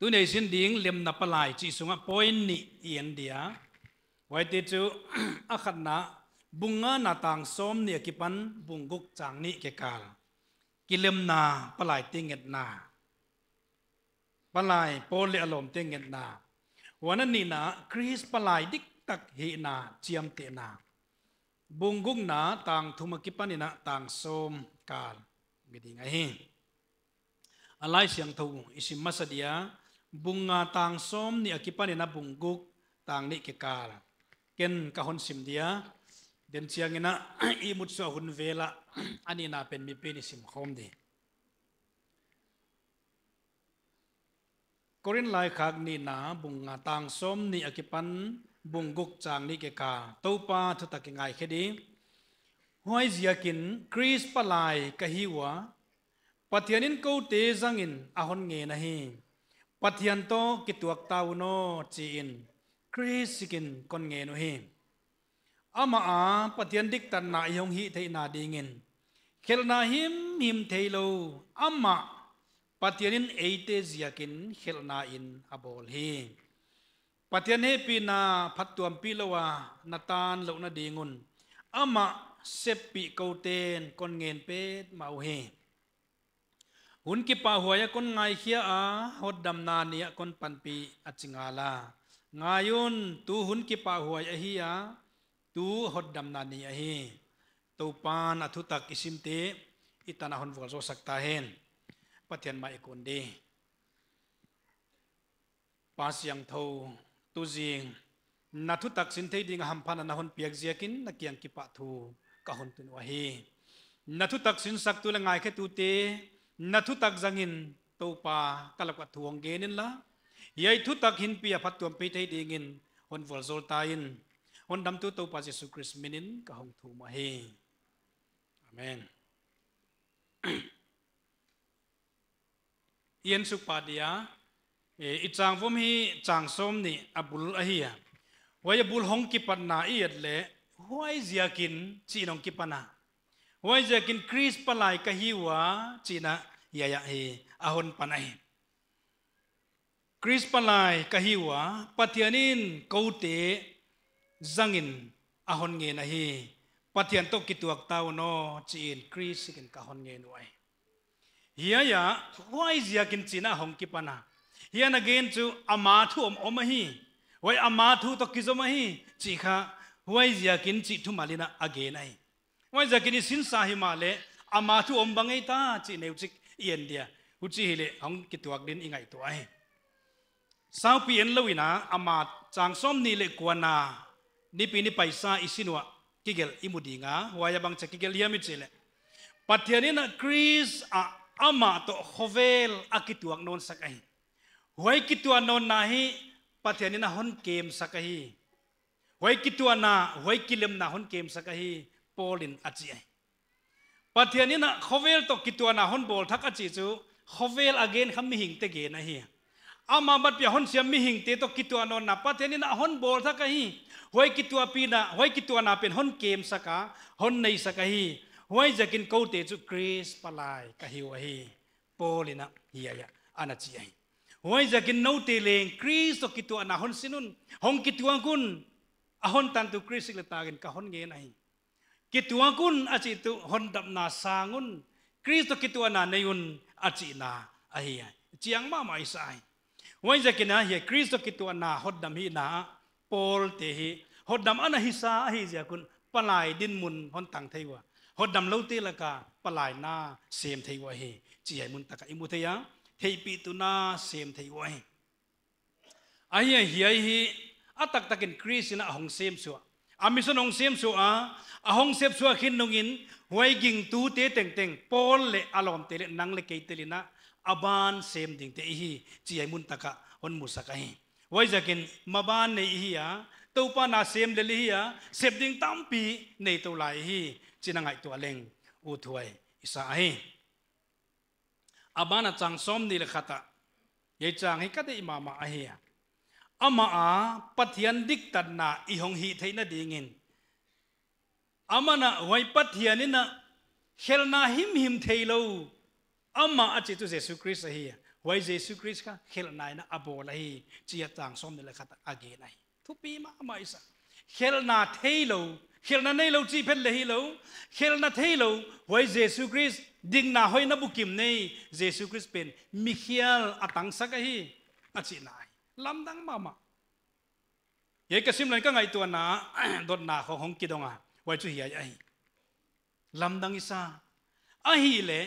ตุนในสินดิ้งเลียมนับปลายจีสุงะปอยนิเอียนเดียไว้ที่จูอาขันนะบุงะนาต่างสมเนี่ยกิปันบุงกุกจางนี่เกกาลกิเลมนาปลายติงเงินาปลายโพลิอารมณ์ติงเงินาวันนี้นะคริสปลายดิกตักเฮนาเจียมเตนาบุงกุกนาต่างทุมกิปันนี่นาต่างสมกาลมิดีไงฮงอะไรเสียงทุูอิสิมัสเดียบุงงาต่างส้มนี่อคิปันนบุงกุกต่างนี่เกกาลเกนกะฮอนสิมเดียเดนเชียงนะอีมุดสหุนเวละอันนี้น่าเป็นมีเป็นสิมคมดีกรินลคขากนี่นาบุงงาต่างส้มนี่อคิปันบุงกุกจางนี่เกกาเต้าปาทุตักงไงแค่ดีหอยเสียกินครีสปลายกะฮิวะปัิยนินกูเตจังอินอาหอนเงนะฮี pathian to ki tuak tau no chi in krisikin kon nge no hi ama a pathian dik tan na yong hi thei na dingin khel na him him thei lo ama in eite ziakin khel na in abol hi patian he pi na phattuam pi lowa natan lo na dingun ama sepi kouten kon ngen pet mau hi hun ki pa huaya kon ngai khia a hot dam na nia kon pan pi achingala ngayun tu hun ki pa huaya hi a tu hot dam na nia hi to pan athu tak isim te itana hon vol zo sakta hen pathian ma ikon de pa siang tho tu jing na thu tak sin thei ding ham phana na hon piak ziakin na kiang ki pa thu ka hon tu wa hi na thu tak sin sak tu la ngai khe tu te นัทุตักจังินตัปาตลับกับทวงเกนินละยัยทุตักหินเปียพัดตัวปีเตดิงินคนฟอลโซลตายินคนดำตัวตัวปาเจสุคริสมินินกับหงทูมาเฮอเมนยันสุปาดียาอิจังฟุมฮีจังสมนี่อับุลอฮียวายบุลฮงกิปันนาอียดเล่ห้วยเสียกินจีนองกิปันนาว่าจะกินคริสปลายกะฮิวะจีนะยายะเฮอาหนปนัยคริสปลายกะฮิวะปัทยานินกูเตจังินอาหนเงินะเฮปัทยันตกิตัวกตาวโนจีนคริสกินกะหนเงินไว้เฮียยะว่าจะกินจีนะหงกิปนาเฮียนักเงินจูอามาทุอมอมฮีไว้อามาทุตกิจอมฮีจีข้าไว้จะกินจีทุมาลินะอเกนัย ngoi za kini sinh sa hi ma le ama à, chu om bangai ta chỉ nếu chỉ yen dia hu chi hi le ong ki tuak din ingai to ai sau pi en lawina ama à, chang som ni le na ni pi ni paisa isinwa kigel imudinga waya bang cha kigel yami chile pathiani na kris a à, ama to a khovel akituak non sakai huai kitua non na nahi pathiani na hon kem sakai huai kitua na huay kilem na hon kem sakai polin a chi ai pathian in a khovel to kituna hon bol thak a chi chu khovel again kham mi hing te ge na hi ama bat pya hon siam mi hing te to kitua non na pathian in a hon bol thak a hi hoi kitua pi na hoi kitua na pen hon kem saka hon nei saka hi hoi jakin ko te chu Chris palai ka hi wa hi polina hi ya ana chi ai hoi jakin no te leng grace to kitua na hon sinun hong kitua kun ahon tan tu grace le tagin ka hon nge na hi Kituang kun aci tu hondap na sangun. Kristo kitua na neyun aci na ahia. Chiang mama mai sai. Wai ja kina hi Kristo kitua na hondam hi na Paul te hi hondam ana hi sa hi kun palai din mun hon tang thei wa. Hondam lo te palai na sem thei wa hi. Chi ai mun taka imu te ya. Thei pi tu na sem thei wa hi. Ahia hi hi atak takin Kristo na hong sem suwa. Ami son ong sem so a ahong sep so khin nong in huai ging tu te teng teng pol le alom te le nang le ke te le na aban sem ding te hi chi ai mun taka on musaka hi wai jakin maban ne hi ya to pa na sem le li hi ya sep ding tam pi nei to lai hi ngay tu a leng u thuay, isa aban abana chang som ni le khata ye chang hi ka imama a hi ya ama a pathian dik tan na i hong hi theina dingin amana wai pathian ina na him him theilo ama a chi tu Jesus christ hi wai Jesus christ ka khel na abola hi chia tang som ne la khat age nai thupi ma ma isa khelna theilo na nei lo chi phet le hi lo khelna theilo wai Jesus christ ding na hoi na bukim nei Jesus christ pen mikhial atang saka hi achi nai lam dang mama, ma ye ka sim lan ka ngai tu na dot na kho hong ki donga wai chu hi ai lam dang isa a hi le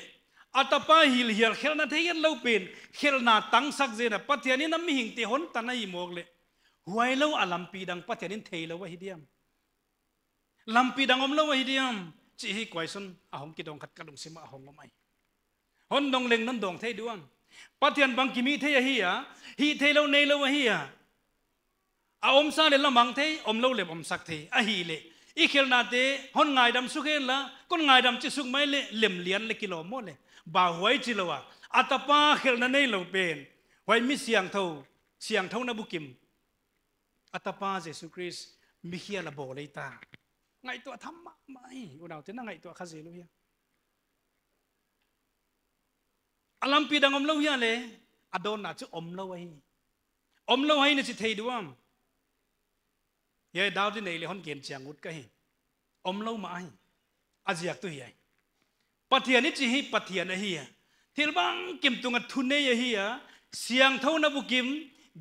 atapa hil hial khel na thegen lo pen khel na tang sak je na pathiani na mi hing te hon tanai mok le huai lo alam à, pi dang pathiani thei lo wa à, hi diam lam pi dang om lo wa à, hi diam chi hi kwai sun a hong ki dong khat ka lung sim a hong mai hon dong leng nan dong thei duang pathian bang kimi thế hi ya hi the lâu nay lâu hi ya à om sa để làm mang the om lâu để om sak the à hi le i khel na te hon ngai dam su khel la kon ngai dam chi suk mai le lem lian le kilo mo le ba huai chi lo wa atapa khel na nei lo pen huai mi siang thâu siang tho na bukim atapa jesu christ mi khi là bỏ le ta ngai to tham mãi, u nào thế na ngai to kha je lo hiang alam pi dang om lo ya le adon na chu om lo ai om lo ai na chi thei duam ye dau di nei le hon ken chiang ut ka hi om lo ma ai aziak tu hi ai pathian ni chi hi pathian hi ya thil bang kim tung tunga thune ya hi ya siang thau na bu kim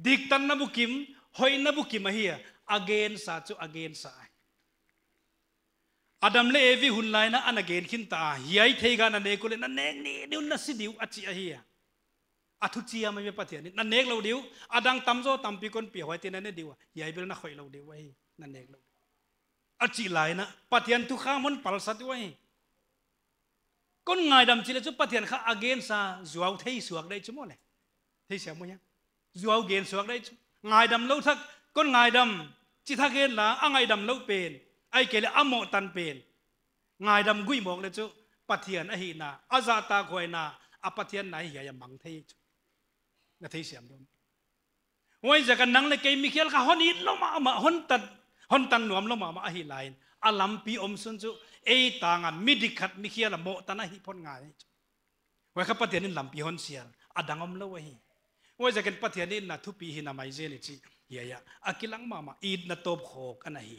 dik tan na bu kim hoi na bu kim hi ya again sa chu again sa ai adam le evi hun lai na an again khin ta yai ai thei ga na ne ko le na nek ni diu na si diu achi a hi a athu chi a me pathian na nek lo diu adang tam zo tam pi kon pi hoi tin na ne diu yai ai bel na khoi lo diu wai na nek lo achi lai na pathian tu kha mon pal sat wai con ngài đầm chỉ là chút pathian kha again sa zuaw thei suak đây chứ mo le thei sia mo nhá zuaw gen suak đây ngài đầm lâu thắc con ngài đầm chỉ thắc gen là a ngài đầm lâu bền ai kể là âm mộ tan bền ngài đâm quy mộng lên chú bắt thiền ấy na azata khoi na apathian na hi ya mang thei na thấy xem luôn. ngoài ja cái nang này ke mi khel ka hon ít lo mà ma hon tan hon tan nuam mà ma ma hi lain alam pi om sun chu e ta nga mi di khat mi khel mo ta na hi phon ngài ni wai kha pathian in lam pi hon sial adang om lo wa ngoài wai cái kan pathian in na thu pi hi na mai je ni chi ya ya akilang mama id na top khok ana hi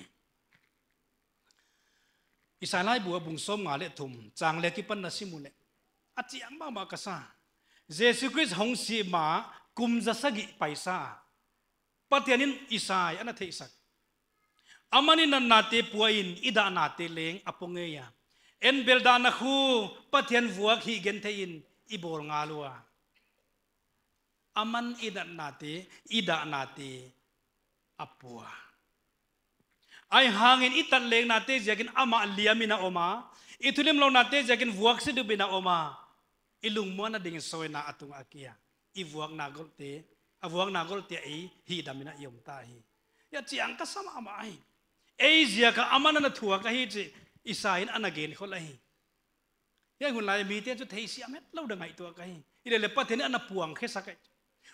isai lai bua bung som nga le thum chang le ki pan na simu le a chiang ma ma ka sa jesu christ hong si ma kum za sagi paisa patianin isai ana thei sak amani nan na te in ida na te leng aponge ya en belda na khu pathian vuak hi gen thein ibor nga lua aman ida na te ida na te apua ai hang hangin itan leng na te jakin ama liam ina oma ithulim lo na te jakin vuak se dubina oma ilung na ding soi na atung akia i vuak na gol te a vuak na gol te ai hi damina yom ta hi ya chi chiang ka sama ama ai ei zia ka amana na thua ka hi chi isain anagen khol ai ya hun lai mi te chu thei si amet lo da ngai to ka hi ile le pa thene ana puang khe sakai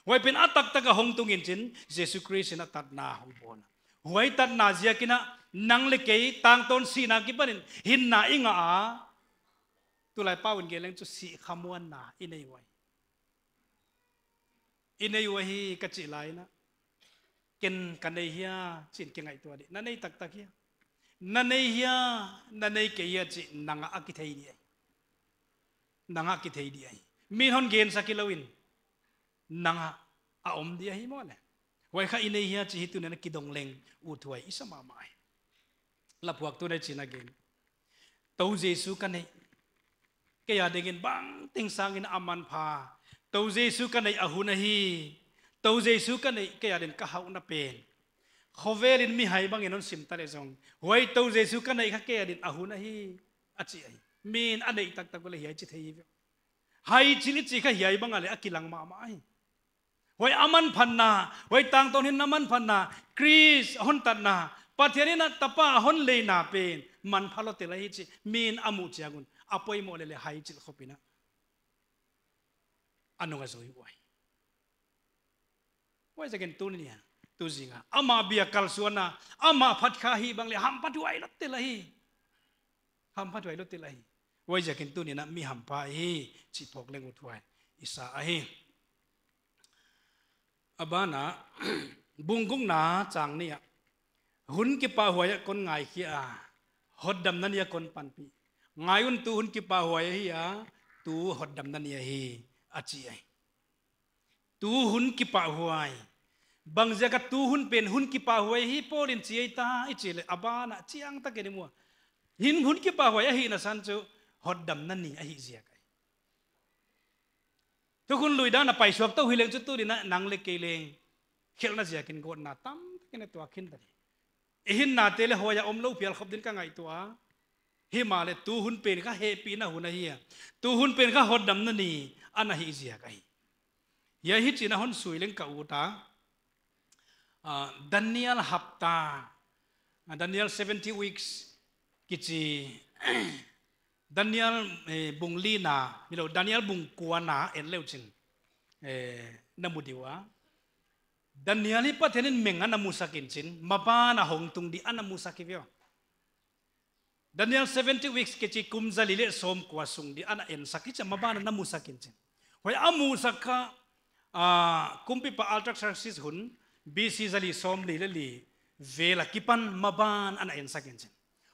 wai pin atak taka hong tungin chin jesus christ na tat na hong bona huai tan na zia kina nang le ke tang ton si na ki panin hin na inga a tu lai pa un geleng chu si khamuan na inei wai inei wai hi ka chi lai na ken kan nei hia chin ke ngai tu đi, na nei tak tak hia na nei hia na nei ke hia chi nanga a ki thei ni nanga ki thei di ai min hon gen sakilawin nanga a om dia hi mo le wai kha ile hi chi tu na ki dong leng u thuai isama mai la phuak tu na chi na gen tâu jesu ka nei ke ya de gen bang ting sang in aman pha tâu jesu ka nei ahu hi tâu jesu ka nei ke ya den ka hau na pen khovelin mi hai bang enon sim ta le jong huai tâu jesu ka nei kha ke ya den ahu na hi achi ai min anei tak tak le hi chi thei hai chi li chi kha hi ai bang ale akilang ma mai ไว้อามันพันนาไว้ต่างตรงนี้น้ำมันพันนากรีซฮอนตันนาปัจจุันนั้นตป้าฮอนเลนาเป็นมันพัลเตลัยจิมีนอามุจิอากุนอปัยโมเลเลหายจิลขบินะอันนั้นก็สวยวยไว้จะกินตุนเนี่ยตุจิงะอามาเบียกัลสวนาอามาพัดข้าฮีบังเลฮหัมพัดไว้ลเตลัยหัมพัดไว้ลเตลัยไว้จะกินตุนเนี่ยนะมีหัมพาฮีจิพกเลงอุทววยอิสาฮย abana bungkung na chang niya hun ki pa huaya kon ngai kia hot dam nan ya kon panpi ngayun tu hun ki pa huaya hi ya tu hot dam nan ya hi chi ai tu hun ki pa huai bang jaga tu hun pen hun ki pa huai hi polin chi ai ta i chile abana chiang ta ke ni mu hin hun ki pa huaya hi na san chu hot dam nan ni a hi zia तुखुन लुइदा ना पाइसोक तो हुइलेंग चुतु रिना नांगले केले खेलना जियाकिन गोट ना तम तकिने तुआखिन दरे इहिन नातेले होया ओमलो पियल खबदिन का गाई तुआ हे माले तू हुन पेन का हे पी ना हुना हिया तू हुन पेन का हो दम न नी अना ही जिया कही यही चीन हुन सुइलेंग का उटा दन्याल हप्ता दन्याल सेवेंटी वीक्स किची Daniel eh, bung lina milo Daniel bung kuana en leuchin eh, diwa. Daniel ipa tenin menga namusakin chin mapa na tung di anamusakivyo Daniel 70 weeks kechi kumzali le som kuasung di ana en sakicha mapa na namusakin chin hoy amusaka kumpi pa altra sarsis hun BC zali som li le li vela kipan maban ana en sakin chin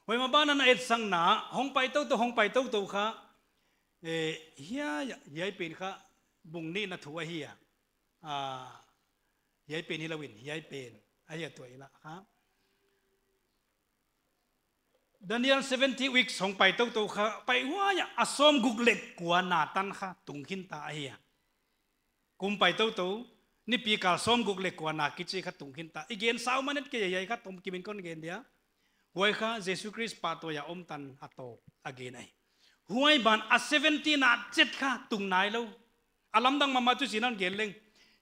วัยมาบ้านนั้นเอ็ดสังนาห้องไปเต้าตัวห้องไปเต้าตัวค่ะเฮียยายเป็นค่ะบุงนี่นะถัวเฮียอ่ายายเป็นฮิลวินยายเป็นอ้เหียตัวอีละครับดันิเวอล70วิกส่งไปตัวตัวค่ะไปว่าอย่าอสมกุกเล็กกว่านาตันค่ะตุงขินตาเฮียกุมไปตัวตัวนี่ปีกาลสมกุกเล็กกว่านาคิดจิค่ะตุงขินตาอีเกนสาวมันนี่เกยใหญ่ค่ะตุ้มกิมินก้อนเกนเดีย wai kha Jesus christ pa to ya om tan ato again ai à, à, huai à, ban a 70 na chet kha tung nai lo alam dang mama chu sinan gel leng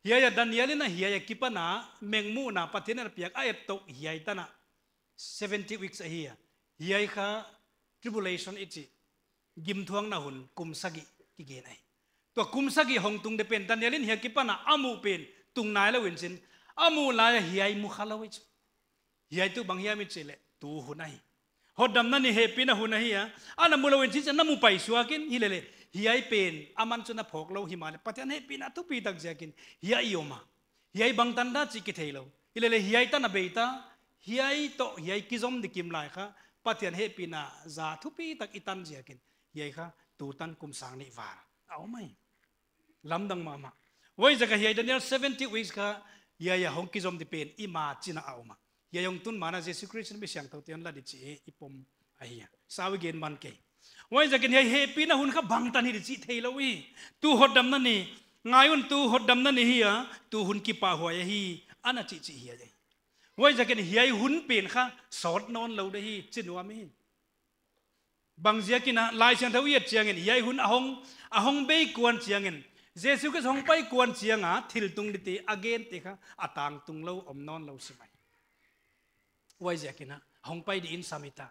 hiya ya daniel na hiya ya kipana mengmu na pathin na piak ayat to hiya na 70 weeks a hiya hiya ka tribulation iti gim thuang na hun kum sagi ki ge nai to kum sagi hong tung de pen daniel in hiya kipana amu pen tung nai lo win sin amu la hiya mu khala wai hiya tu bang hiya mi chile tu hunai hodam na ni hôn na hunai anh ana mulo en chi na mu pai suakin hilele hi lê lê, hi ai pen aman cho chuna phok lo himale patian hepi na tu pi tak jakin hi ai yoma hi ai bang tan da chỉ ki thailo hilele hi lê lê hi ai ta na ta, hi ai to hi ai kizom de kim lai kha patian hepi na za thu pi tak itan jakin hi ai kha tu tan kum sáng nị var au mai lam đằng mama, vậy giờ cái hi ai daniel 70 weeks kha hi ai hong kizom de pen ima china au mai yayong tun mana jesu christ bi siang tau tian la di chi ipom ahia sawi gen man ke wai jakin hei happy na hun kha bang tan hi di chi theilawi tu hot hodam na ni ngayun tu hot hodam na ni hiya tu hun ki pa hoya hi ana chi chi hiya jai wai jakin hiai hun pen kha sort non lo de hi chinwa mi bang jia kina lai chan thau yet chiang en hiai hun ahong ahong be kuan chiang en jesu ke song pai kuan chiang a thil tung di ti again te kha atang tung lo om non lo mai. ไว้เสียกินะหงไปดีอินสามิตา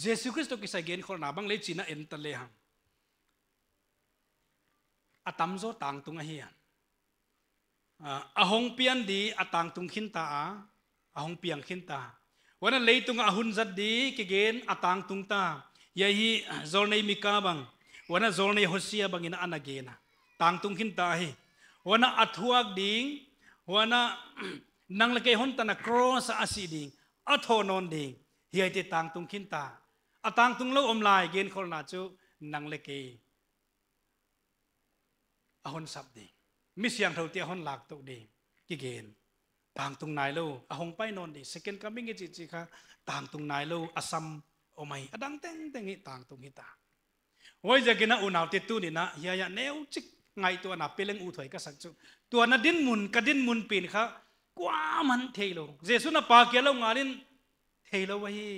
เยซูคริสต์กิสัยเกณฑ์คนหนาบังเลจีนะเอ็นตะเลหังอาตัมโซต่างตุงอาเฮียนอาหงเปียนดีอาต่างตุงขินตาอาหงเปียงขินตาวันนั้นเลยตุงอาหุนจัดดีกิเกณฑ์อาต่างตุงตายาฮีโซลในมิกาบังวันนั้นโซลในฮอสเซียบังอินอานาเกนะต่างตุงขินตาฮีวันนั้นอัทวักดิ้งหัวหน้านังเล็เกฮอนตันกรอสอาศีดิงอัธนนดิงเฮียติต่างตุงขินตาอตัางตุงเล่าอมลายเกณฑ์คนนาจูนังลกเกอหอนสับดิงมิเสียงเท่าเตียฮอนหลักตุดิงกิเกินต่างตุงนายเล่าอหงไปนนดิส e กนก d ม o ง i จิจิค่ะต่างตุงนายเล่าอสัมโอไม่อดังเต็งเต็งต่างตุงหิตาไว้จะกินอุณาวเตตุนี่นะเฮียยาเนวจิกไงตัวนับเปลังอูถอยก็สังจุตัวนัดินมุนกดินมุนปีนค่ะกว่ามันเทโลเจสุนปาเกลงานินเทโลวะฮี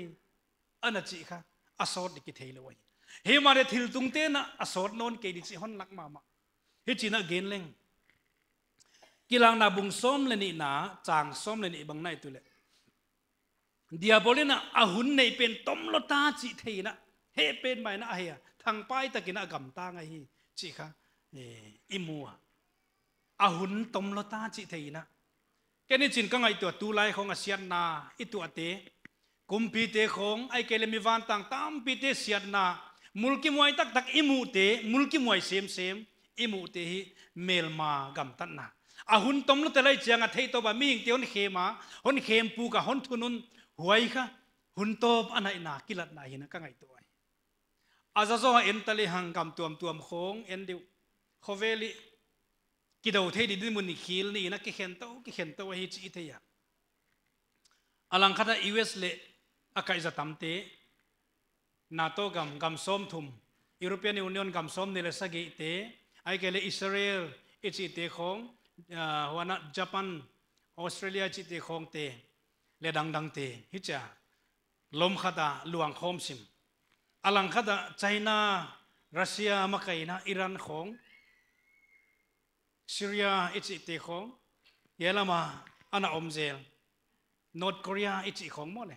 อันจิคะอสอดดิกิเทโลวะฮีเฮมาเรทิลตุงเตนะอสอดนนเกดิจิฮอนลักมามาเฮจินะเกนเลงกิลังนาบุงส้มเลนีนาจางส้มเลนีบังไนตุเลเดียบอลินะอาหุนในเป็นต้มลตาจิเทนะเฮเป็นไปนะฮียทางไปตะกินอากรรมตางฮีจีค่ะ i mua a à, hun tom lo ta chi thei na ke ni chin ka ngai tu tu lai khong a à, sian na i tu ate kum pi te ai ke le mi van tam pi te sian na mul ki muai tak tak i mu te mul ki muai sem sem i hi mel ma gam tan na a à, hun tom lo te lai chiang a to ba mi ing te on khe ma hon khem pu ka hon thunun huai kha hun top anai na kilat na hi na ka ngai tu ai azazo en tali hang kam tuam tuam khong en diu khó về li cái đầu thế đi đến mình khi này nó cái hiện tàu cái hiện tàu ấy chỉ thế ya alang khát là US lệ cái ra tam tế NATO gam gam som thum European Union gam som nila sa gi te ai kele Israel i e chi te khong wana Japan Australia e chi te khong te le dang dang te hi cha lom khata luang khom sim alang khata China Russia makaina Iran khong Syria ít ít tê khom ye là anh om zel North Korea ít ít khom mole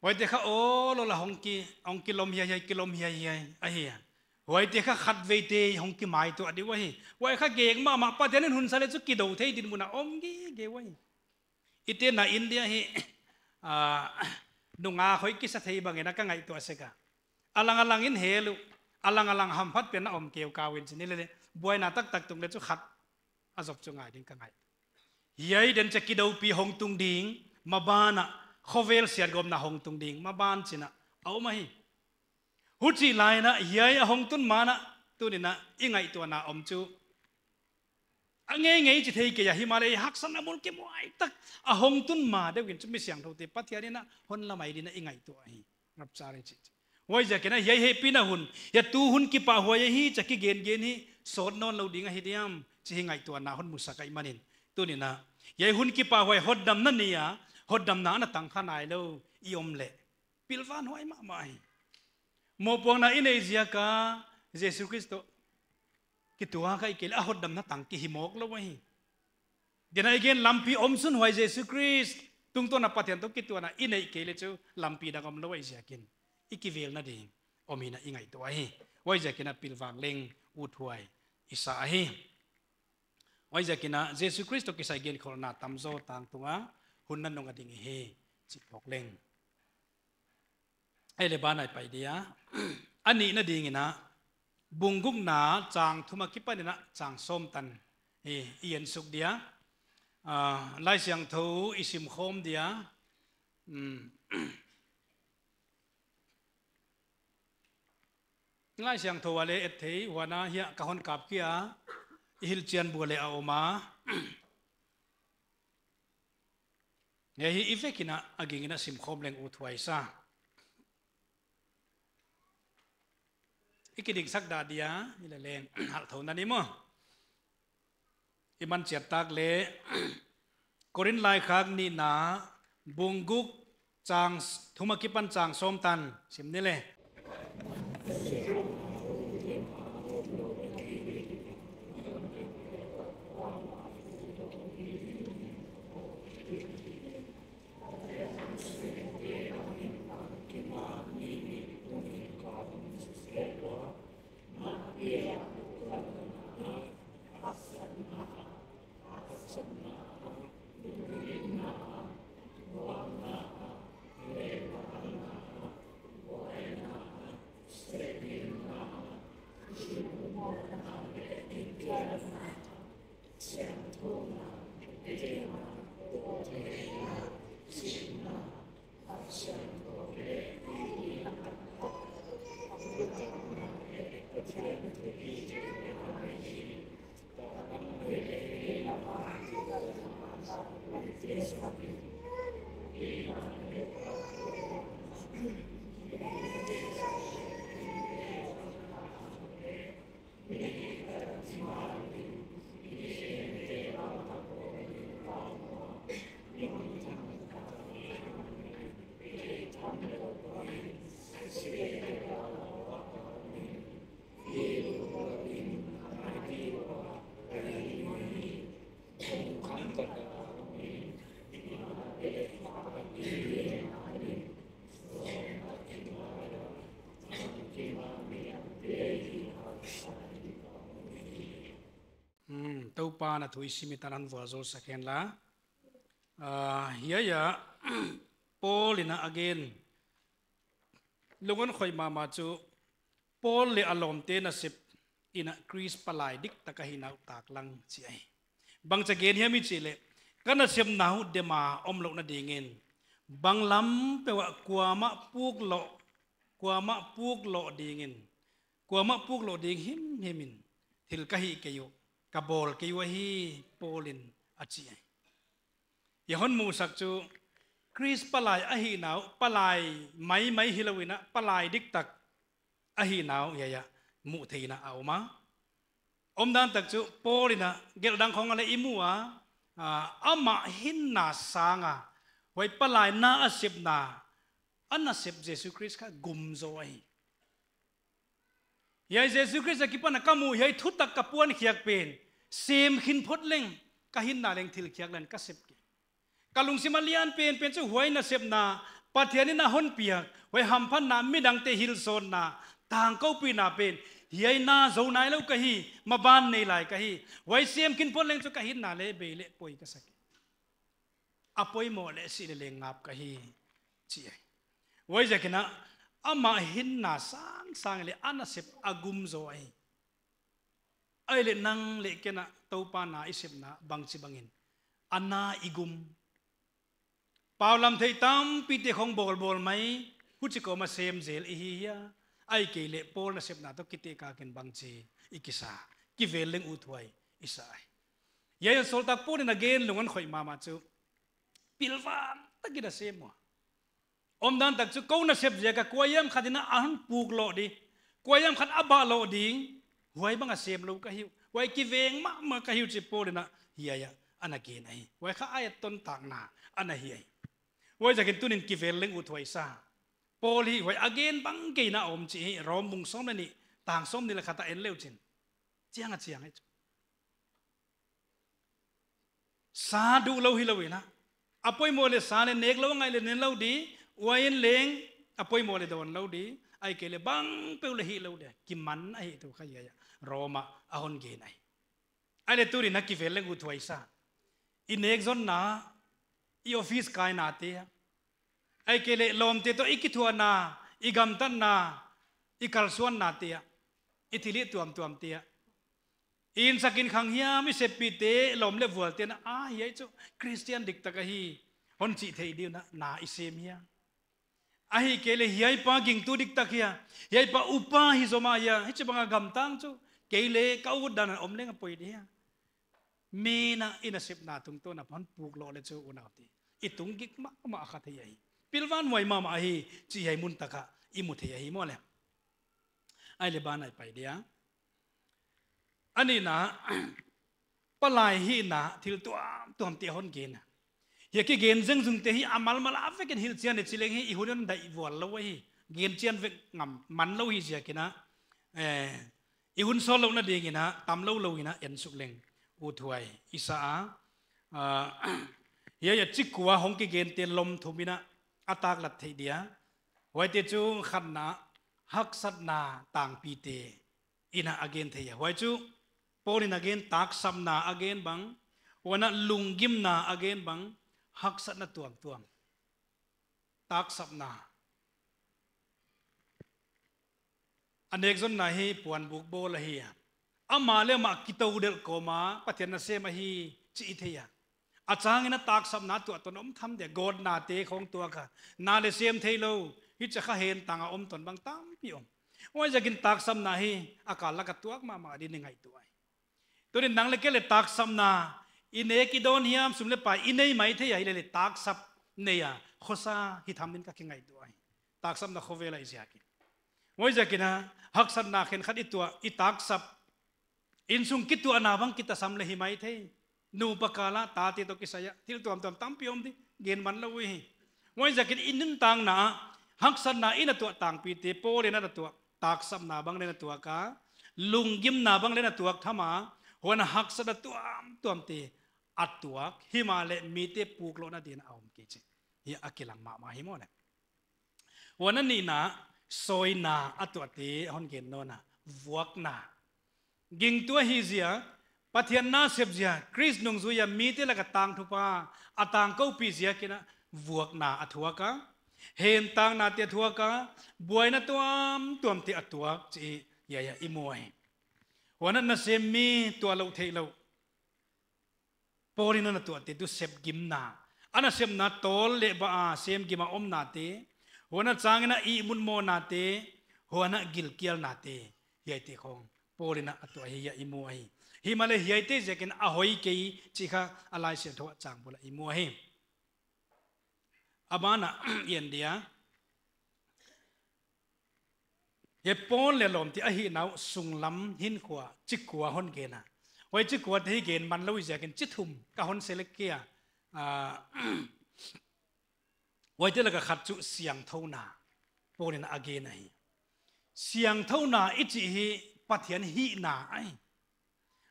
vậy thì kha ô lo là hong ki hong ki lom hi hi ki lom hi hi ai hi vậy thì kha khát về tê hong ki mai tu adi vậy vậy kha ghê mà mà pa thế nên hun sa lên chút kỳ đầu thế thì muốn om ghê ghê vậy ít tê na India hi à nung à khói kí sa thấy bang cái nó cái ngày tu sẽ cả alang in helu alang alang ham phát biến om kêu cao in xin lê bôi na tắc tắc tung lê chú khát à dọc chú ngài đinh cả ngài yai đến chắc đâu pi hong tung ding mà ban à khovel siat gom na hong tung ding mà ban xin à ao mai hút chi lại na yai hong tung mà na tu ni na ai tu na om chú à nghe nghe chỉ thấy cái Himalaya hắc san amul cái mọi tắc à hong tung mà đều kiến chúng mình sáng đầu tiên bắt thiên na hôn là mày đi na ai tu ai ngập sao đấy ngoi ja kena yai he pina hun ya tu hun ki pa hoi hi chaki gen gen hi sot non lo dinga hi diam chi ngai tu na hun musaka imanin tu ni na yai hun ki pa hoi hot dam na ni hot dam na na tang kha nai lo iom le pilvan hoi ma mai mo pong na ine zia ka jesu kristo ki tuwa kai ke la hot dam na tang ki himok lo wai na again lampi om sun hoi jesu Christ, tung to na pathian to ki tuwa na ine ke le chu lampi da gom lo wai zia kin ikivel na ding omina ingai to hi waija kina pilwang leng uthuai isa hi waija kina jesu kristo ki sai gen khol na tamzo tang tunga hunna nonga ding hi chi phok leng ai le banai pai dia ani na ding na bunggung na chang thuma ki pa na chang som tan hi ien suk dia ah, lai siang tho isim khom dia hmm. ง่ายเสียงทวาเลเอเทหัวนาเฮียกหอนกับกี้อาฮิลเจียนบัวเลอาอมาเฮียอีเฟกินะอากิงินะสิมคมเลงอุทวยซาอีกดิงสักดาเดียนี่แหละเลงหักเท่านั้นนี่มั้งอีมันเจียตากเลกรินไลคักงนี้นาบุงกุกจางทุมากิปันจางส้มตันสิมนี่เลย na thui simi tanan wa zo saken la ah, hiya ya polina again lungon khoi ma ma chu pol le alom te na sip ina kris palai dik takahina tak lang chi ai bang cha gen hiami chi le kana sem na hu de ma om lo na dingin bang lam pe wa kuama puk lo kuama puk lo dingin kuama puk lo ding him himin thil kahi ke กบอลกีวะฮีโปลินอาจียฮอนมูสักจูคริสปลายอหีนาวปลายไม้ไม้ฮิลวินะปลายดิกตักอหีนาวเยยะมุทีนะเอามาอมดันตักจูโปลินะเกลดังของอะไรอิมัวอามาหินนาสังะไว้ปลายนาอสิบนาอันนาสิบเจสุคริสค่ะกุมโซไอ Yai Jesus Christ akipa na kamu yai thutak kapuan khiak pen. Sem hin phot leng ka hin na leng thil khiak lan ka sep ki. Kalung si malian pen pen chu huai na sep na pathiani na hon piak huai ham phan na mi dang te hil son na tang kau pi na pen yai na zo nai lo ma ban nei lai kahi huai sem kin phot leng chu ka hin na le be le poi ka sak. Apoi mo le si le ngap kahi chi ai. Wai jakina ama hin na sang sang le anasep agum zo ai ai le nang le kena topa na isip na bang si bangin ana igum paulam thei tam pite khong bol bol mai huchi ko ma sem zel i hi ya ai ke le pol na sep na to kite ka ken bang chi ikisa ki veleng u thuai isa ai ya yo sol tak pon na gen lungan khoi mama chu pilwan da semo อมดันตักจุกูน่ะเชฟเจกะกวยมขัดินะอันปูกโลดีกวยมขัดอับบาโลดิงหวยบังอาเซมลูกะหิวไว้กิเวงมะมะกะหิวจิปูดินะเฮียอันนักเกณฑ์ไอ้ไว้ข้าไอ้ต้นต่างนาอันนัเฮียไว้จะกินตุนินกิเวลเล่งอุทวยซาโปลีไว้อเกนบังเกน่าอมจีรอมบุงส้มนี่ต่างส้มนี่ละคาตาเอ็นเลวจินเจียงอ่ะเจียงไอ้ซาดูเลวฮิเลวินะอปอยมัวเลซาเลเนกเลวไงเลเนเลวดี wayan leng apoi mole don lo di ai ke le bang pe le hi lo de ki man ai to kha ya roma ahon ge nai ai le turi na ki vel le gu thoi sa in ek zon na i office kai na te ai ke le lom te to ikithua na gam tan na ikalsuan na te ithili tuam tuam te in sakin khang hiam mi sepi te lom le vual te na a hi chu christian dik ta ka hi hon chi thei diu na na isem hiam ahi kele hiai pa ging tu dik takia hiai pa upa hi zoma ya hi chebanga gam tang chu kele ka u dan om lenga poi dia me na ina sep na tung to na pon puk lo le chu una ti itung gik ma ma kha the ai, pilwan wai ma ma hi chi hai mun taka i mu the yai mo le ai le ban ai pai dia ani na palai hi na thil tu am tu ham ti hon ge na hiện cái gen dân dùng thế hi amal mal áp với cái hiệp chiên để chỉ lấy hi ihurion đại vua lâu hi gen chiên với ngầm mắn lâu hi gì cái eh, na ihun so lâu na đi cái na tam lâu lâu cái na yên suk lên, u thuai isa a hiệp ya chích qua hong cái gen tiền lom thu mina atak lật thấy dia hoài tiệt chú khăn na hắc sát na tàng pi tê ina again thấy hoài chú Paulin again tak sam na again bang wana lunggim na again bang หักสันตวงตวงตักสับนาอันเอกจนนาฮีปวนบุกโบละเฮียอามาเลมากิตาวเดลโกมาปะเทนเซมาฮีจีเทียอาจารย์นั้นตักสับนาตัวตนอมทำเดียกอดนาเตของตัวค่ะนาเลเซียมเทโลฮิจะข้าเห็นต่างอมตนบางตามพี่อมว่าจะกินตักสับนาฮีอากาศละกัดตัวมามาดินยังไงตัวตัวนี้นังเล็กเล็กตักสับนา इन एकदोन हिम सुमले पा इन माइथे हिले ताक सप ने खोसा हिथाम का कि ताक सप ना खोवेल इजाकि मोज किना हक सप ना खेन खत इतुआ इताक सप इन सू कि अनाभंग कि तमले हि माइथे नु पकाला ता ते तो किसा तिल तुम तम तम पियोम दि गेन मन लवु हि मोज किन इन तांग ना हक सप ना इन तुआ तांग पी ते पोले ना तुआ ताक सप ना बंग ने तुआ का लुंगिम ना बंग หัวหน้าหักสะดตัวมตัวมตีอัดตัวหิมาเลมีเตปูกโลนาดินเอาเกจิฮีอักิลังมามาหิมอเนี่ยวันนั้นนี่นะซอยนาอัตัวตีฮอนเกนโนนะวกนากิงตัวฮิเซียปัทยานาเซบเซียคริสนุงซุยามีเตละกตังทุปาอตังกูปีเซียกินะวกนาอัทัวกะเห็นตังนาเตทัวกะบวยนะตัวมตัวมติอัตัวจียายาอิมวย wana na sem mi tua lo thei lo porin na tua te tu sep gim na ana sem na tol le ba a sem a om na te wana chang na i mun mo na te wana gil kial na te ye te khong porin atua hi ya imu hi hi male hi te jekin a hoi ke chi kha alai se tho chang abana yendia cái bón lệ lồm thì ahi nào sung lắm hin quả chích quả hôn kia na vậy chích quả thì kia mình lâu giờ kia chích thùng cả hôn sẽ lấy kia à vậy thì là cái khát chú siang thâu na bố nên again này siang thâu na ít chỉ hi bắt hiền hi na ai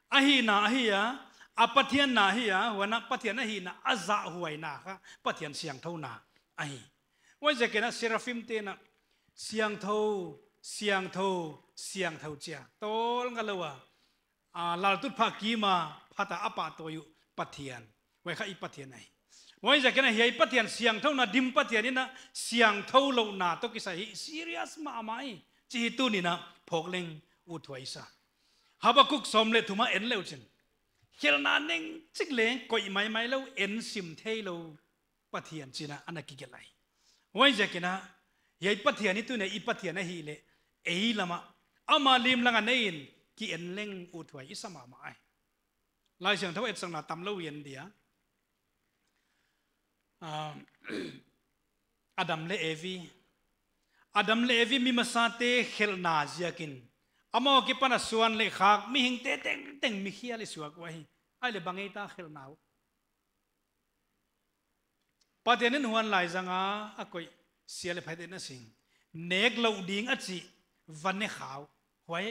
ahi na hi à à bắt hiền na hi à hoặc là bắt hiền hi na azạ huay na ha bắt hiền siang thâu na ai vậy giờ kia na seraphim tên na siang thâu siang thâu siang tho cha tol nga lawa a à, lal tut pha ki ma phata apa to yu pathian wai kha này. pathian ai cái ja kana hi pathian siang thâu na dim pathian na siang thâu lâu na tôi ki sa serious mà mai chi tu ni na phok leng u thwai sa habakuk som le thuma en leu chin khel na ning chik le koi mai mai lâu, en sim thei lo pathian china anaki gelai wai ja kana hi pathian ni tu ne i pathian hi le ấy là mà ama lim là ngàn in ki en leng u thuai isama mai lai sang thâu et sang là tam lâu yên dia à, Adam le evi Adam le evi mi masate khel na ziakin amo ki pana suan le khak mi hing te teng teng mi khia le suak wa hi ai le bangai ta khel nau pa den huan lai zanga akoi sia le phai den na sing nek lo ding achi วันเนี่ยขาวหวย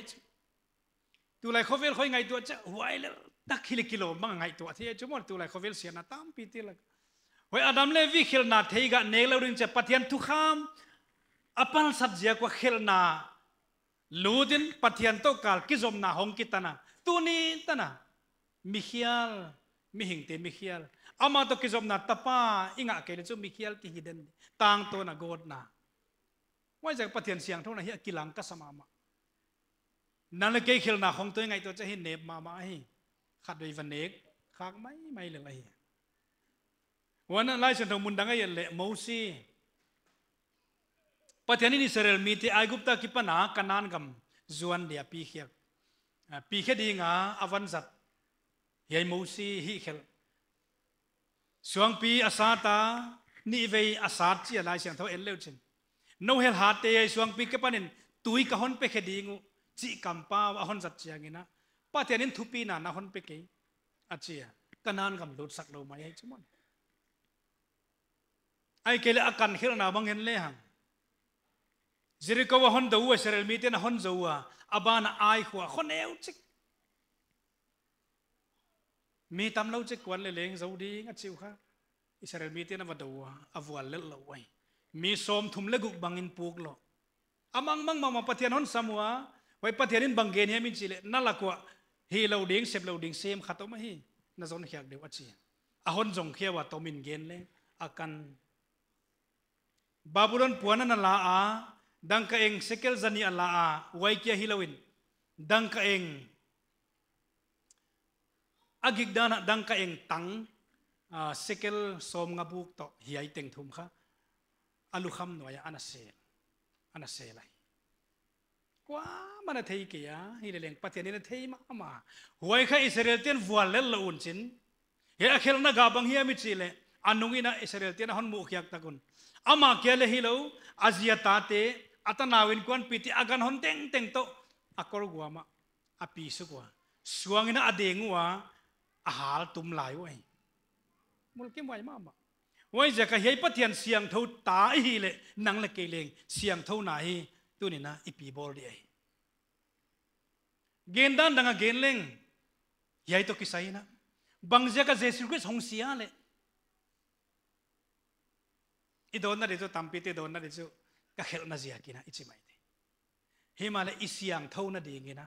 ตัวไรเขาเวลเขาไงตัวจะหวยแล้วนักกิลกิโลมังไงตัวที่จุดมดตัวไรเขาเวลเสียนาตามปีติละหวยอดัมเลวิขิลนาเทกันเนลเราดึงจะปฏิยันทุกขามอปันสับเจียกว่าขิลนาลูดินปฏิยันโตกาลกิจอมนาหงกิตนาตัวนี้ตนะมิเคียลมิหิงเตมิเคียลอามาตกิจอมนาตาป้าอิงะเกลิจุมิเคียลที่ฮิเดนต่างตัวนะโกดนาว่าจากประเทียนเสียงเท่านั้นเฮียกิลังกัสมามะนั่นเลยเกี่ยวนาของตัวไงตัวจะเห็นเนบมามาให้ขัดด้วยวันเอกขากไม่ไม่เลยไรวันนั้นไล่ฉันทมุนดังไงเละมูซีประเทศนี้อิสราเอลมีที่ไอกุปตากิปนากันนานกัมจวนเดียปีเขียกปีเขียดีงาอวันจัดเฮยมูซีฮิเขลสวงปีอาซาตานี่เวอาซาตจีอะไรเสียงเท่าเอลเลวชิน no hel ha te ai suang pi ke panin tui ka hon pe khedingu chi kampa a hon zat chiangina pa te nin thupi na na hon pe ke achia kanan gam lut sak lo mai ai chumon ai kele akan hir na bang hen le hang ziriko wa hon dawa serel mi te na hon zowa aban ai khwa khon eu chik mi tam lo chik kwan le leng zo ding achiu kha israel mi te na wa dawa avwal le lo wai มีโสมทุมเลกุกบังอินปุกโลอามังมังมังมาปะเทียนฮอนสมัวไว้ปะเทียนินบังเกนเฮมินจิเลนั่นละกว่าฮีเราเดียงเสพเราเดียงเซมขัดตัวมาฮีน่าสนเขียกเดียวอัจฉริยะอาฮอนจงเขียวว่าตัวมินเกนเลยอาการบาบูลอนปวนันละอาดังกะเองเซเกิลจันีอัลละอาไว้เกียฮิลาวินดังกะเองอากิกดานะดังกะเองตังเซเกิลสมงับุกต่อเฮียเต็งทุมค่ะ alu kham no ya ana se ana se lai quá mà nó thấy kìa hi là liền bắt tiền nên thấy mà mà huay khai Israel tiền vua lên là un chín hiện akhir na gabang hiya mit sile anung ina Israel tiền hon mu khiak takun ama kia le hi lo azia ta te atanawin kwan piti agan hon teng teng to akor gua ma api su gua suang ina adengwa ahal tum lai wai mulkim wai ma ma ngoài ra cái hay bắt tiền siang thâu tá hi lệ năng là kỳ lệ siang thâu nà hi tu nè na ipi bol đi ai gen dan đang gen leng hay to kisai na bang ra cái Jesus Christ hong sia lệ i don na đi cho tam pi te don na đi cho cái khel na zia kina ichi mai te hi mà lệ isiang thâu na đi nghe na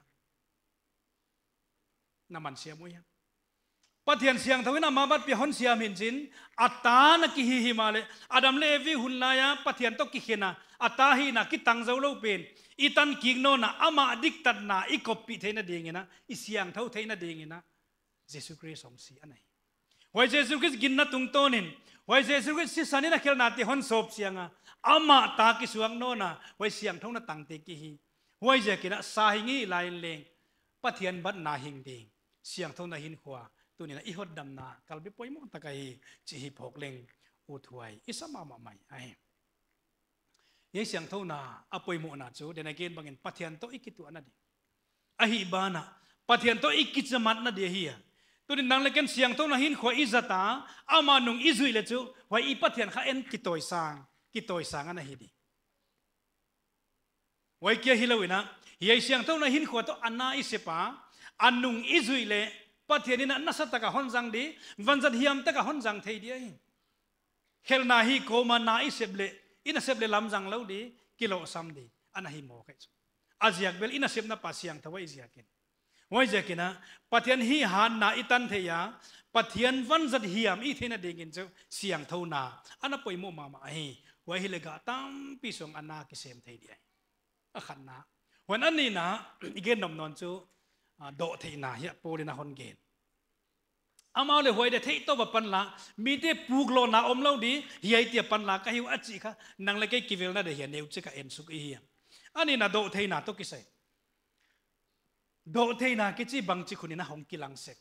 nằm ăn sia mua pathian siang thawin ama bat pi hon siam hin chin atan ki hi hi male adam le vi hun la ya pathian to ki khena ata hi na ki tang zo lo pen itan ki no na ama dik tat na i copy theina dingina i siang thau theina dingina jesus christ som si anai hoi jesus christ na tung tonin hoi jesus christ si sanina khel na ti hon sop sianga ama ta ki suang no na hoi siang thau na tang te ki hi hoi je na sa hi ngi lain leng pathian bat na hing ding siang thau na hin khwa ตัวนี้นะอีหดดำนากลบิปอยมุกตะกายจีฮิพกเลงอุทวยอิสมามาใหม่ไอ้ยังเสียงเท่านาอปอยมุนาจูเดนักเกนบางเงินปัทยันโตอีกิตัวนั่นดิอหิบานะปัทยันโตอีกิจมัดนั่นเดียเฮียตัวนี้นางเล็กนเสียงเท่านาหินขวาอิจตาอามานุงอิจุยเลจูไว้อีปัทยันข้าเอ็นกิตอยสางกิตอยสางอันนั้นเฮีดิไว้เกี่ยฮิลาวินะเฮียเสียงเท่านาหินขวาตัวอันนาอิเสปาอันนุงอิจุยเล pathian in anna sat taka hon jang di vanjan hiam taka hon jang thei di khel na hi ko ma na i seble in a seble lam jang lo di kilo sam di ana hi mo kai chu aziak bel in a sep na pasiang thawai ziakin wai ziakina pathian hi han na ya itan theya pathian vanjan hiam i thena dingin chu siang tho na ana poimo ma ma hi wai hi lega tam pisong ana ki sem thei di a khanna wan anina igen nom non chu À, độ thấy na hiệp bồ lên hòn gen amao le hoi de thấy to ba pan la mi te puk lo na om lâu đi, hiai tiệp pan la ka hiu achi kha nang le ke kivel na de hian neu che ka en suk i Anh à, ani na do thấy na to ki sai do thei na ki chi bang chi khuni na hong kilang sek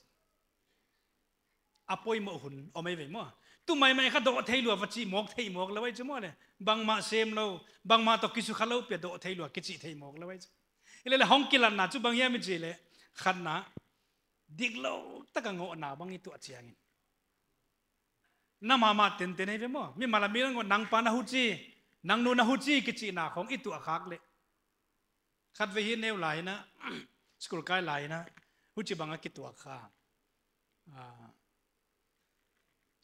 apoi à, mo hun omai ve mo tu mai mai kha do thấy lu vật chi mok thei mok lawai chứ mo này. bang ma sem lâu, bang ma to kisu kha lo pe do thei lu ki chi thei mok lawai ile le hong kilang na chu bang ya mi chi le khăn na dik lo ta ka ngo na bang itu achiang na mama ten này ve mo mi mala mi ngo nang pa na chi nang nu na hu chi ki chi na không itu a khak le khat ve hi neu lại na school kai lại na hu chi bang a ki tu a kha a ah,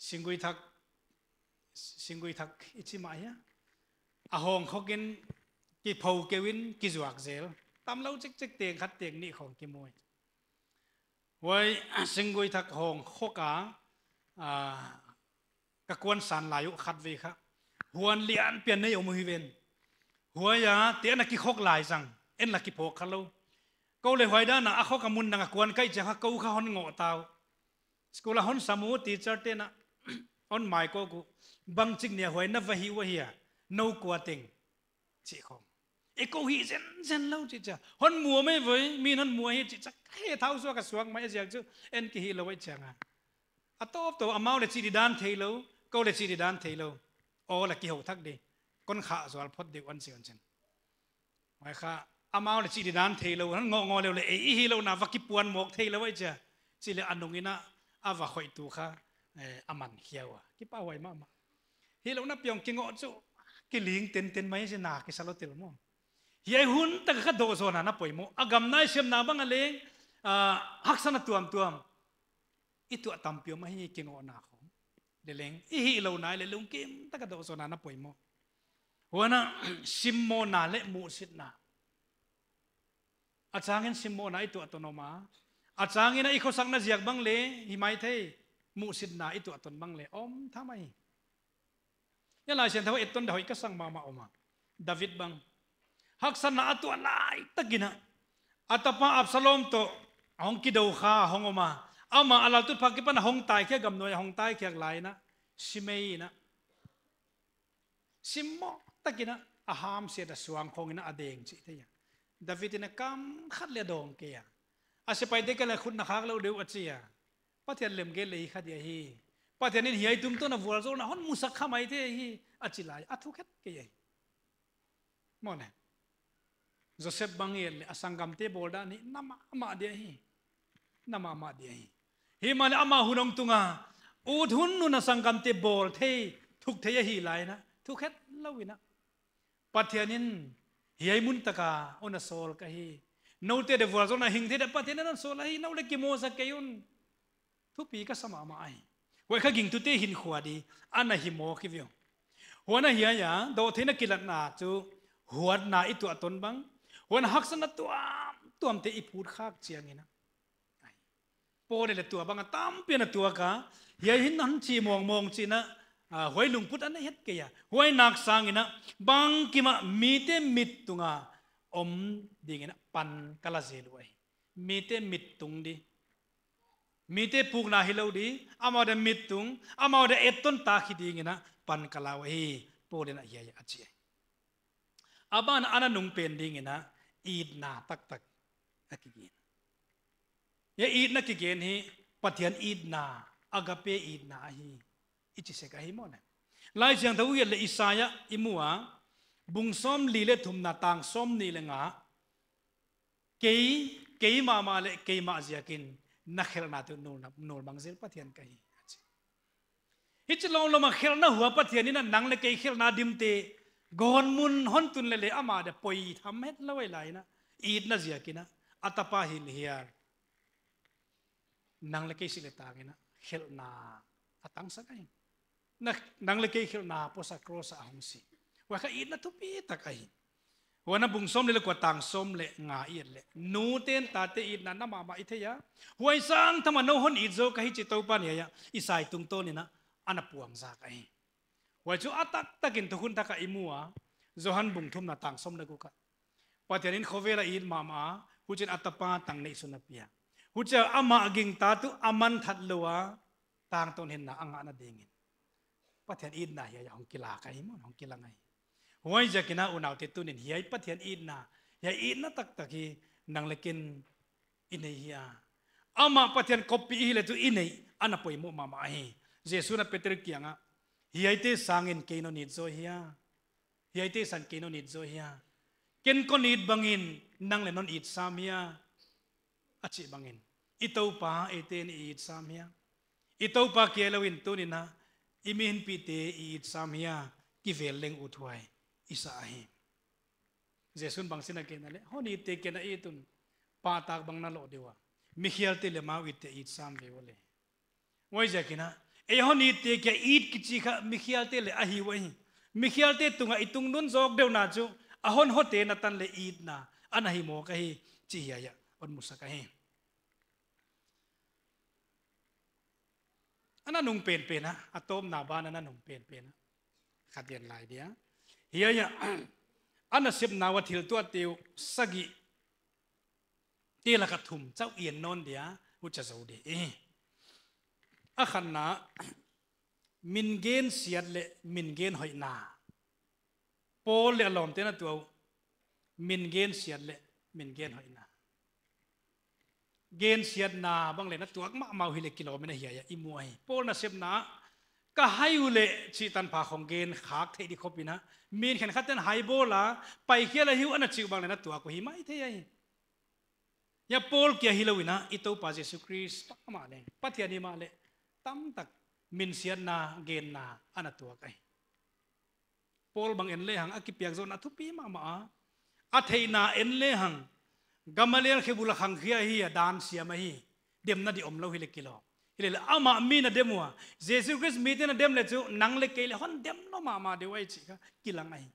singui thak singui thak ichi ma ya a hong khokin ki phau kewin ki zuak zel tam lâu chích chích teng khát teng ni không ki moi với sinh quy thật hồn khô cả à, các quân sản lại khát vì khác huan lian pian này ông huy viên huay ya à, tiễn là kỳ khóc lại rằng em là kỳ phô khát lâu câu lời hoài đó là khóc cả mun nàng à quân cái chẳng câu khá hơn ngộ tao school hơn samu teacher tên á on mai cô cụ băng chích nhà hoài nó vhi vhi à nâu quá tình chị không e ko hi zen zen lâu chi cha hon mua me với min hon mua hi chi cha he thau so ka suang mai jak chu en ki hi lo wai changa a à. à, to to amao à, để chi di dan thei lo ko le chi di dan thei lo o la ki ho thak đi con khả so al phot de wan si on chen mai kha amao le chi di dan thei lo lâu ngo ngo le le e hi lo na va ki puan mok thei lo wai cha chi le anung à ava khoi tu kha aman hiawa ki pa wai ma ma hi lo na pyong ki ngo chu ki ling tên ten mai se na ki salo tel mo ye hun ta kha do zo na na poimo agam nai sem na bang ale ah, hak sana tuam tuam itu atampio ma hi kingo na kho deleng i hi lo na le lung kim ta kha do zo na na poimo wana simmo na le mu sit na achangin simmo na itu atonoma achangin na iko sang na ziak bang le himai thei mu sit na itu aton bang le om thamai ya la sen thaw eton dahoi ka sang ma ma oma david bang ฮักสนาตัวลายตะกินะอัตปาอับสลอมโตหองกิดเอาข้าหองออกมาเอามาอะไรตุพักกี่ปันหองตายแค่กับหน่วยหองตายแค่ไกลนะชิเมยนะชิมโมตะกินะอาหามเสียดสวงคงนะอเดงจิเทียดาวิดเนี่ยกำขัดเลดองเกียอาศัยไปเด็กกันเลยคุณนักฮักเราเดือดเสียปัทยันเล่มเกลี่ขัดยยฮีพัทยันนี่เฮียตุ้มตัวนวัวโซนะฮอนมุสักขามัยเทียฮีอจิลายอัทุกข์เกียมอเนี่ย Joseph bangel asangam te bolda ni nama ama dia hi nama ama dia hi hi man ama hunong tunga ut hun nu na sangam te bol the thuk the hi lai na thu khet lawina pathianin hi ai mun taka ona sol ka hi no te de vua zona hing the da pathian na sol hi no le ki mo sa ke yun thu pi ka sama ma ai wai kha ging tu te hin khwa di ana hi mo ki vyo hona hi ya do the na kilat na chu huat na itu aton bang คนหักสนะตัวตัวมเตอีพูดคากเจียงนะโปเดลตัวบางตั้มเปียนตัวกะเฮียหินนั้นชีมองมองชีนะหวยลุงพุทธอันนี้เฮ็ดเกียหวยนักสังนะบางกิมามีเตมิดตุงาอมดิ่งนะปันกะละเซลวยมีเตมิดตุงดีมีเตพูกนาฮิโลดีอามาเดมิดตุงอามาเดเอตตนตาคิดิ่งนะปันกะลาวเฮโปเดนะเฮียอาเจียอาบานอันนั้นนุงเป็นดิ่งนะอีดนาตักตักนักกิเกนเยอีดนักกิเกนฮีปัทยันอีดนาอากาเปอีดนาฮีอิจิเซกะฮีมอนะลายเสียงทวีเลอิสายะอิมัวบุงซ้อมลีเลทุมนาต่างซ้อมนี่เลงาเกยเกยมามาเลเกยมาเสียกินนักเฮลนาตุนูนนูนบังเซลปัทยันกะฮีฮิจลองลมาเฮลนาหัวปัทยันนี่นั่งเลเกยเฮลนาดิมเต gòn mun hon tun lệ lệ ama để poi hết lâu ấy lại na ít na gì kia na atapa hil hiar nang lệ cái sự ta kia na khel na atang sa cái na nang lệ cái khel na po cross sa hong si wa ka ít na tupi ta cái wa na bung som lệ của tang som lệ ngà ít lệ nu tên ta ít na na ma ít thế ya huay sang tham mà nô ít zo cái chỉ tàu pan ya ya isai tung tôn na anapuang sa cái wa atak takin tuhun takai taka imua zohan bung na tang som na ku ka patian khovela in mama hujin atapa tang nei sunapia pia ama aging tatu aman hatloa, lowa tang ton hen na anga na dingin patian in na ya yang kila ka imon hong kila ngai huai jakina unaw te tunin hiai patian in na ya in na tak taki nang lekin inai hiya ama patian kopi hi le tu inai ana poimu mama hi jesu na peter kianga hi thế te sang in kinh no nit zo hia hi ai te san ke no kinh zo hia ken ko nit bangin nang le non it sam hia achi bangin ito pa ete ni it sam hia ito pa kelawin tunin na pi te ít sam hia ki veleng uthuai isa ahi jesun bang sina ke na le honi te ke na itun pa tak bang na lo dewa mikhial te le ma ít te it sam ve wale ngoi jakina e honi thì kya eat cái chi kha mikhial te le a hi wai mikhial tung tunga tung nun jok đều nát chứ, à hon ho te nát tan là eat na ana hi mo ka hi chi hi ya on musa ka hi ana nung pen pen na atom na ba na nung pen pen kha den đi dia hi ya ana sip na vật thil tu tiêu sagi te la ka thùng chau yên non dia hu cha zo đi, eh อาขันนามินเกนเสียดเละมินเกนหอยนาโปเลอลอมเตนตัวมินเกนเสียดเละมินเกนหอยนาเกนเสียดนาบางเลยนะตัวมาเมาฮิเลกิโลไม่ได้เหียยอิมวยโปนะเซบนาก็ให้อุเลชีตันผาของเกนขากเทดิคบินะมีนแขนขัดเต้นไฮโบลาไปเคียละหิวอันจิวบางเลยนะตัวก็หิไม่เทียยาโปลเกียฮิลวินะอิโตปาเจสุคริสต์มาเลยปัทยานิมาเลย tam tak min sian na gen na ana tua kai pol bang en le hang akipiak na athu pi ma ma a na en le hang gamaliel bula khang khia hi dan siam hi dem na di om lo hi kilo ile ama mi na demwa Jesus christ mi te na dem le chu nang le kele hon dem no ma ma de wai chi ka kilang ai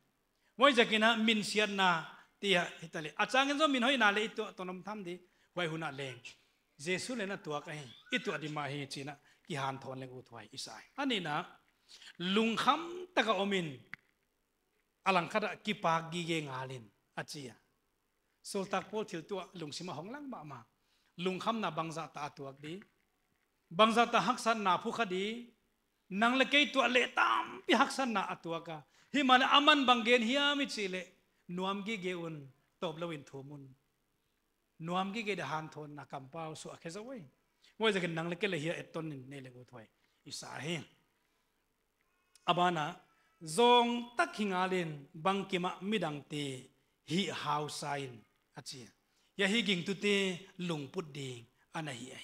wai jakina min sian na tia hitale achang zo min hoi na le to tonom tham di wai huna leng Jesus le na tua kai itu adima hi china กิหานทอนเลงกูถวยอิสายอันนี้นะลุงคำตะกอมินอลังคดะกิปากีิเกงาลินอาจียสุลตักโพทิวตัวลุงสิมาหงลังบะมาลุงคำนาบังซาตาตัวดีบังซาตาฮักสันนาผู้คดีนังเลกตัวเลตามพิฮักสันนาตัวกาฮิมาันอามันบังเกนฮิอามิจิเลนวมกิเกอุนตบลวินทูมุนนวมกิเกดหานทนนักกัมปาวสุอาเคซะว้ वो जगह नंगल के लिए nih, ने ले गो थोय इसा zong tak hingalin तक हिंगालिन midang te hi hau sain achi ya. ya hi ging tu te lung put ding ana hi ai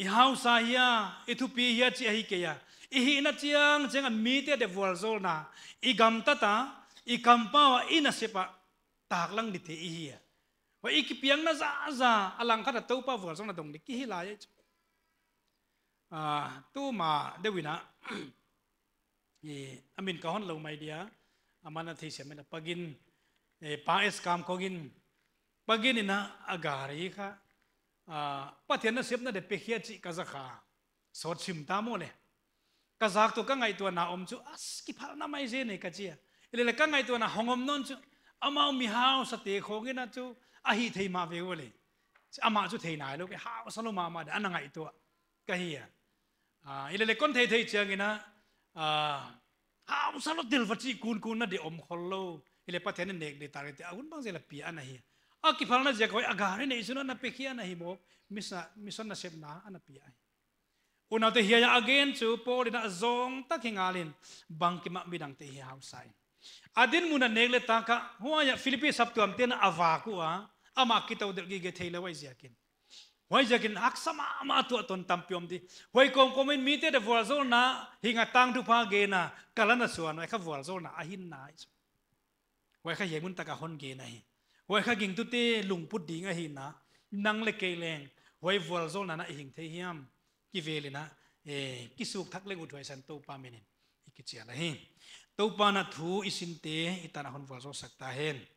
i hau sa ya ithu pi hi chi hi ke ya i hi na chiang cheng mi te de wal zol na i gam ta ta i kampawa pa wa i na sepa tak lang ni te i hi ya. và ý cái tiếng nó ra ra alang khát tàu pa vừa xong là đồng đi kia lại à tu mà để win à thì amin có hôn lâu mai đi à amana thì xem mình pagin pa es cam kogin pagin ina agari kha à thiên nó xếp nó để pe khía cái kazakha sốt chim ta mô cái kazak tu các ngày tu na om chu as ki phal na mai je này cái gì, ele là các ngày tu na hongom non chu amau mi hao sa te khogina chu ahi thei ma ve wali ama chu thei nai lo ke ha saloma ma da anangai to ka hi à ile le kon thei thei changina à ha usalo dil vachi kun kun na de om khollo ile pathen nek de tar te agun bang jela pi ana hi a ki phal na je ko agar ne isuna na pe khia na hi mo misa mission na sep na ana pi ai una te hiya again chu po na zong tak hingalin bang ki ma midang te hi hausai adin à, muna nekle taka huaya philippines sap tuam ten awa ku a ama kita udah del gi ge thei le wai jakin wai jakin hak sama ma tu ton tam di hoi kom kom in de vualzol na hinga tang du pha na kalana suan wai kha vualzol na ahin na wai kha yemun taka hon ge na hi wai kha ging tu te lung put ding a hi na nang le ke leng hoi vor na na hing thei hiam ki vele na e ki suk thak le san tau pa menin ikichia la hi tau pa na thu isin te itana hon vor zo sakta hen